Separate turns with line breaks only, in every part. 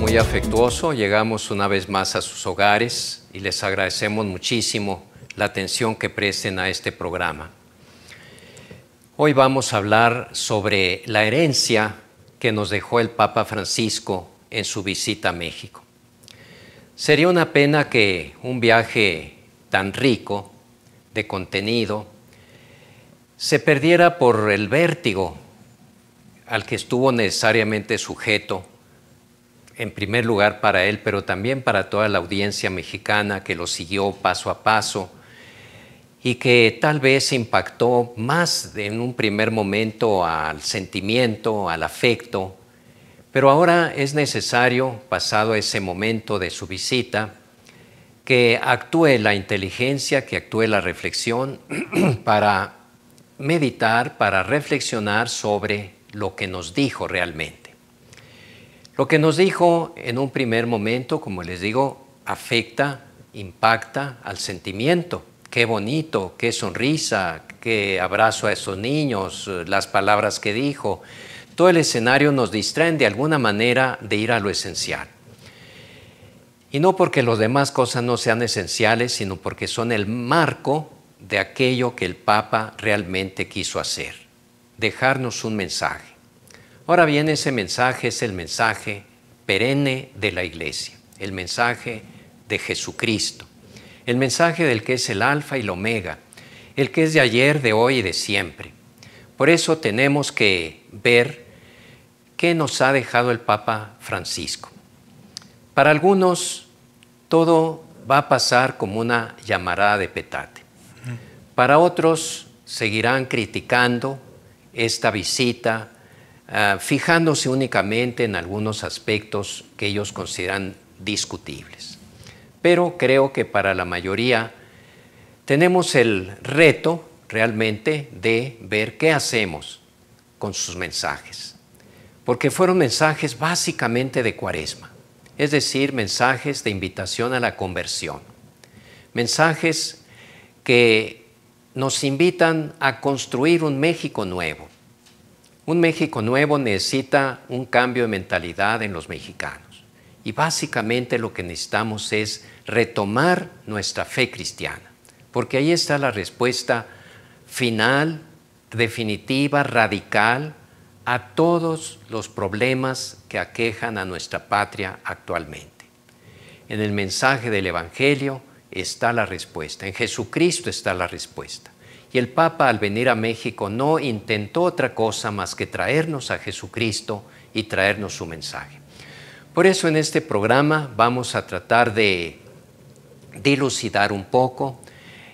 muy afectuoso. Llegamos una vez más a sus hogares y les agradecemos muchísimo la atención que presten a este programa. Hoy vamos a hablar sobre la herencia que nos dejó el Papa Francisco en su visita a México. Sería una pena que un viaje tan rico de contenido se perdiera por el vértigo al que estuvo necesariamente sujeto en primer lugar para él, pero también para toda la audiencia mexicana que lo siguió paso a paso y que tal vez impactó más en un primer momento al sentimiento, al afecto, pero ahora es necesario, pasado ese momento de su visita, que actúe la inteligencia, que actúe la reflexión para meditar, para reflexionar sobre lo que nos dijo realmente. Lo que nos dijo en un primer momento, como les digo, afecta, impacta al sentimiento. Qué bonito, qué sonrisa, qué abrazo a esos niños, las palabras que dijo. Todo el escenario nos distrae de alguna manera de ir a lo esencial. Y no porque las demás cosas no sean esenciales, sino porque son el marco de aquello que el Papa realmente quiso hacer, dejarnos un mensaje. Ahora bien, ese mensaje es el mensaje perenne de la iglesia, el mensaje de Jesucristo, el mensaje del que es el alfa y el omega, el que es de ayer, de hoy y de siempre. Por eso tenemos que ver qué nos ha dejado el Papa Francisco. Para algunos, todo va a pasar como una llamarada de petate. Para otros, seguirán criticando esta visita Ah, fijándose únicamente en algunos aspectos que ellos consideran discutibles. Pero creo que para la mayoría tenemos el reto realmente de ver qué hacemos con sus mensajes, porque fueron mensajes básicamente de cuaresma, es decir, mensajes de invitación a la conversión, mensajes que nos invitan a construir un México nuevo, un México nuevo necesita un cambio de mentalidad en los mexicanos. Y básicamente lo que necesitamos es retomar nuestra fe cristiana, porque ahí está la respuesta final, definitiva, radical a todos los problemas que aquejan a nuestra patria actualmente. En el mensaje del Evangelio está la respuesta, en Jesucristo está la respuesta. Y el Papa al venir a México no intentó otra cosa más que traernos a Jesucristo y traernos su mensaje. Por eso en este programa vamos a tratar de dilucidar un poco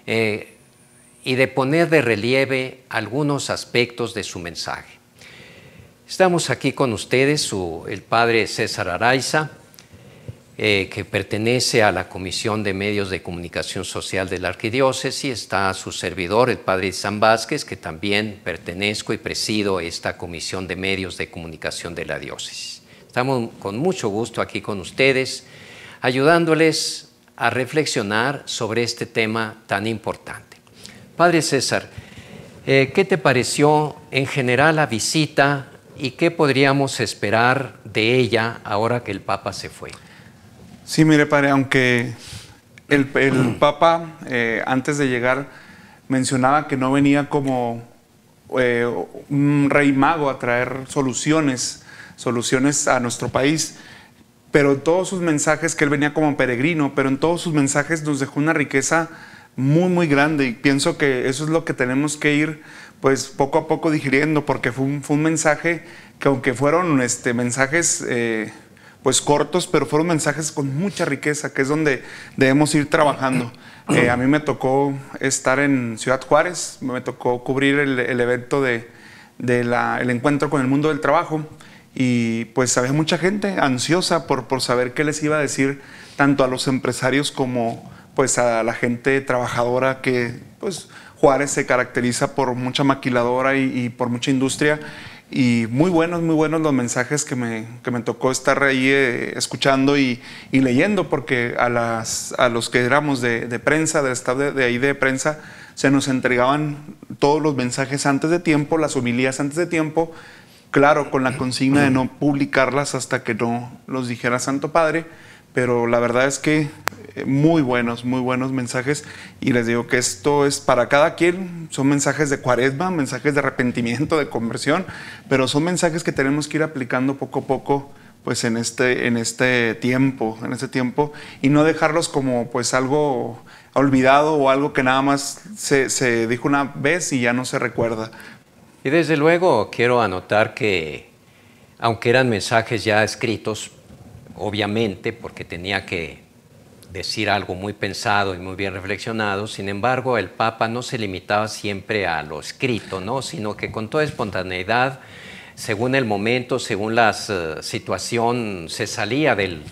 eh, y de poner de relieve algunos aspectos de su mensaje. Estamos aquí con ustedes, el padre César Araiza, eh, que pertenece a la Comisión de Medios de Comunicación Social de la Arquidiócesis. Está su servidor, el padre San Vázquez, que también pertenezco y presido esta Comisión de Medios de Comunicación de la Diócesis. Estamos con mucho gusto aquí con ustedes, ayudándoles a reflexionar sobre este tema tan importante. Padre César, eh, ¿qué te pareció en general la visita y qué
podríamos
esperar de ella ahora que el Papa se fue?
Sí, mire, padre, aunque el, Papa, eh, antes de llegar, mencionaba que no venía como eh, un rey mago a traer soluciones, soluciones a nuestro país, pero en todos sus mensajes, que él venía como peregrino, pero en todos sus mensajes nos dejó una riqueza muy, muy grande y pienso que eso es lo que tenemos que ir pues poco a poco digiriendo, porque fue un, fue un mensaje que aunque fueron este, mensajes... Eh, pues cortos, pero fueron mensajes con mucha riqueza, que es donde debemos ir trabajando. Eh, a mí me tocó estar en Ciudad Juárez, me tocó cubrir el, evento de, encuentro con el mundo del trabajo y pues había mucha gente ansiosa por, por saber qué les iba a decir tanto a los empresarios como pues a la gente trabajadora que pues Juárez se caracteriza por mucha maquiladora y por mucha industria y muy buenos, muy buenos los mensajes que me, tocó estar ahí eh, escuchando y, y, leyendo, porque a, las, a los que éramos de, prensa, de, de, ahí de prensa, se nos entregaban todos los mensajes antes de tiempo, las homilías antes de tiempo, claro, con la consigna de no publicarlas hasta que no los dijera Santo Padre, pero la verdad es que eh, muy buenos, muy buenos mensajes. Y les digo que esto es para cada quien. Son mensajes de cuaresma, mensajes de arrepentimiento, de conversión, pero son mensajes que tenemos que ir aplicando poco a poco pues en este, en este tiempo, en este tiempo, y no dejarlos como pues algo olvidado o algo que nada más se dijo una vez y ya no se recuerda.
Y desde luego quiero anotar que, aunque eran mensajes ya escritos, obviamente, porque tenía que decir algo muy pensado y muy bien reflexionado, sin embargo, el Papa no se limitaba siempre a lo escrito, ¿no? sino que con toda espontaneidad, según el momento, según la eh, situación, se salía del,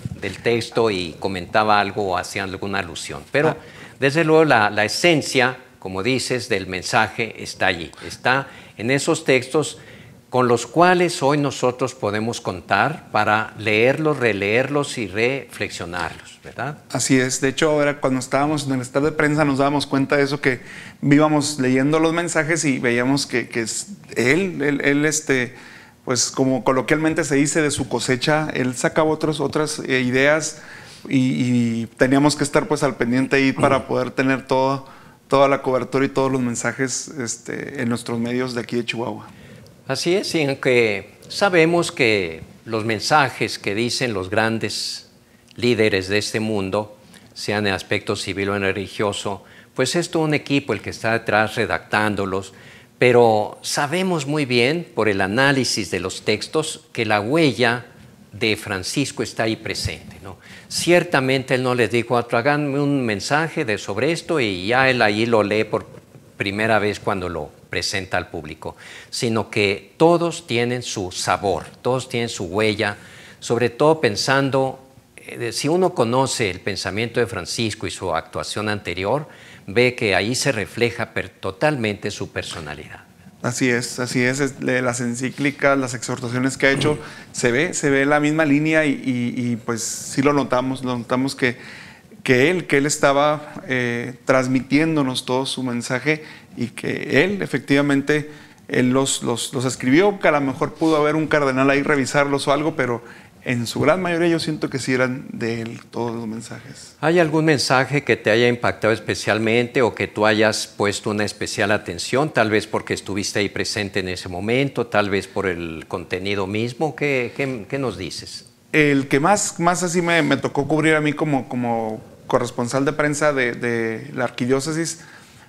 texto y comentaba algo o hacía alguna alusión. Pero, desde luego, la esencia, como dices, del mensaje está allí, está en esos textos con los cuales hoy nosotros podemos contar para leerlos, releerlos y reflexionarlos,
¿verdad? Así es, de hecho ahora cuando estábamos en el estado de prensa nos dábamos cuenta de eso, que íbamos leyendo los mensajes y veíamos que, él, él, este, pues como coloquialmente se dice, de su cosecha, él sacaba otras eh, ideas y, teníamos que estar pues al pendiente ahí para poder tener toda la cobertura y todos los mensajes este, en nuestros medios de aquí de Chihuahua.
Así es, y aunque sabemos que los mensajes que dicen los grandes líderes de este mundo, sean de aspecto civil o religioso, pues es todo un equipo el que está detrás redactándolos, pero sabemos muy bien por el análisis de los textos que la huella de Francisco está ahí presente. ¿no? Ciertamente él no les dijo, haganme un mensaje de sobre esto y ya él ahí lo lee por primera vez cuando lo, presenta al público, sino que todos tienen su sabor, todos tienen su huella, sobre todo pensando, eh, si uno conoce el pensamiento de Francisco y su actuación anterior, ve que ahí se refleja totalmente su personalidad.
Así es, así es, las encíclicas, las exhortaciones que ha hecho, se ve, se ve la misma línea y, y pues sí lo notamos, lo notamos que que Él, que Él estaba eh, transmitiéndonos todo su mensaje y que Él efectivamente los, los, escribió, que a lo mejor pudo haber un cardenal ahí revisarlos o algo, pero en su gran mayoría yo siento que sí eran de él todos los mensajes.
¿Hay algún mensaje que te haya impactado especialmente o que tú hayas puesto una especial atención, tal vez porque estuviste ahí presente en ese momento, tal vez por el contenido mismo?
¿Qué, qué, nos dices? El que más, más así me, tocó cubrir a mí como, como corresponsal de prensa de, la arquidiócesis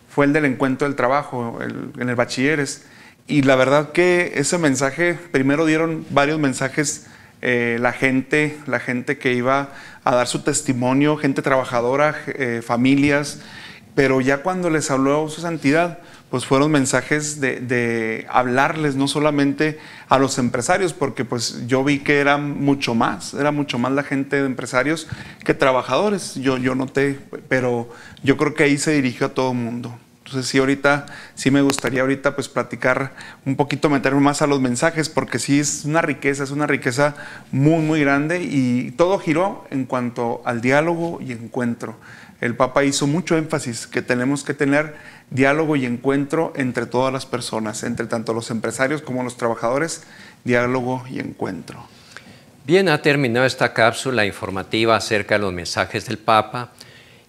fue el del encuentro del trabajo en el bachilleres. Y la verdad que ese mensaje, primero dieron varios mensajes eh, la gente, la gente que iba a dar su testimonio, gente trabajadora, eh, familias, pero ya cuando les habló su santidad, pues fueron mensajes de, hablarles no solamente a los empresarios, porque pues yo vi que era mucho más, era mucho más la gente de empresarios que trabajadores, yo, yo noté, pero yo creo que ahí se dirigió a todo el mundo. Entonces sí, ahorita sí me gustaría ahorita pues platicar un poquito, meterme más a los mensajes, porque sí es una riqueza, es una riqueza muy, muy grande y todo giró en cuanto al diálogo y encuentro. El Papa hizo mucho énfasis que tenemos que tener diálogo y encuentro entre todas las personas, entre tanto los empresarios como los trabajadores, diálogo y encuentro.
Bien, ha terminado esta cápsula informativa acerca de los mensajes del Papa.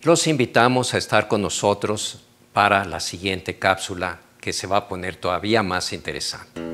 Los invitamos a estar con nosotros para la siguiente cápsula que se va a poner todavía más interesante.